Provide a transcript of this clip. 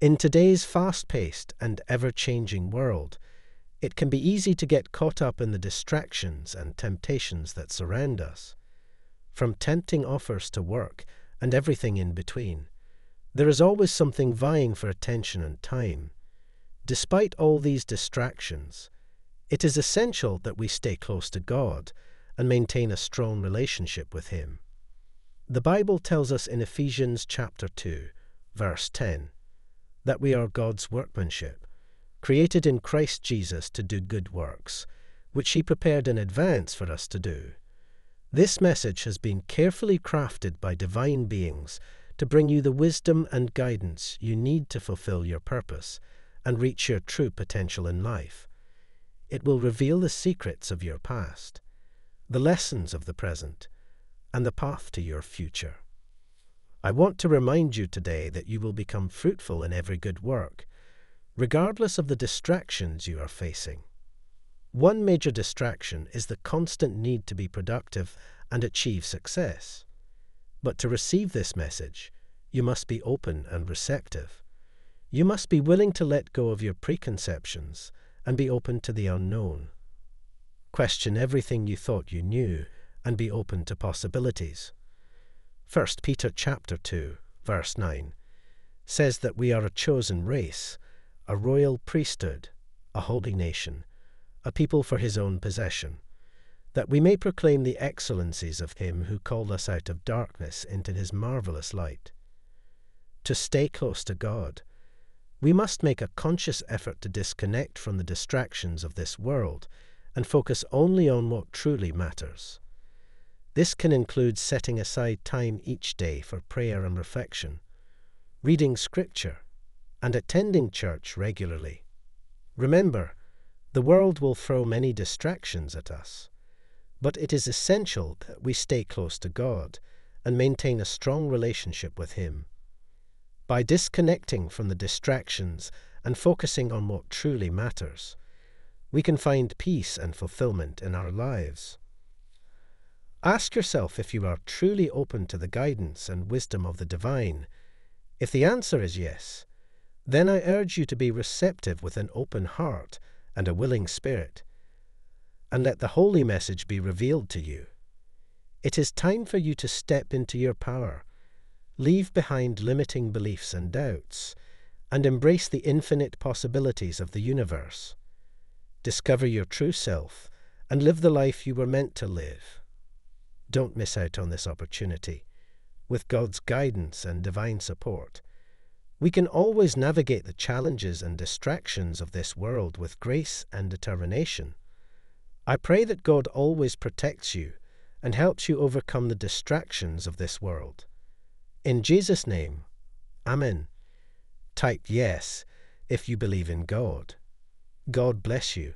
In today's fast paced and ever changing world, it can be easy to get caught up in the distractions and temptations that surround us. From tempting offers to work and everything in between, there is always something vying for attention and time. Despite all these distractions, it is essential that we stay close to God and maintain a strong relationship with Him. The Bible tells us in Ephesians chapter 2, verse 10, that we are God's workmanship, created in Christ Jesus to do good works, which He prepared in advance for us to do. This message has been carefully crafted by divine beings to bring you the wisdom and guidance you need to fulfill your purpose and reach your true potential in life. It will reveal the secrets of your past, the lessons of the present, and the path to your future. I want to remind you today that you will become fruitful in every good work, regardless of the distractions you are facing. One major distraction is the constant need to be productive and achieve success. But to receive this message, you must be open and receptive. You must be willing to let go of your preconceptions and be open to the unknown. Question everything you thought you knew and be open to possibilities. 1 Peter chapter 2, verse 9, says that we are a chosen race, a royal priesthood, a holy nation, a people for his own possession, that we may proclaim the excellencies of him who called us out of darkness into his marvellous light. To stay close to God, we must make a conscious effort to disconnect from the distractions of this world and focus only on what truly matters. This can include setting aside time each day for prayer and reflection, reading Scripture, and attending church regularly. Remember, the world will throw many distractions at us, but it is essential that we stay close to God and maintain a strong relationship with Him. By disconnecting from the distractions and focusing on what truly matters, we can find peace and fulfillment in our lives. Ask yourself if you are truly open to the guidance and wisdom of the divine. If the answer is yes, then I urge you to be receptive with an open heart and a willing spirit, and let the holy message be revealed to you. It is time for you to step into your power, leave behind limiting beliefs and doubts, and embrace the infinite possibilities of the universe. Discover your true self and live the life you were meant to live. Don't miss out on this opportunity. With God's guidance and divine support, we can always navigate the challenges and distractions of this world with grace and determination. I pray that God always protects you and helps you overcome the distractions of this world. In Jesus' name, Amen. Type yes if you believe in God. God bless you.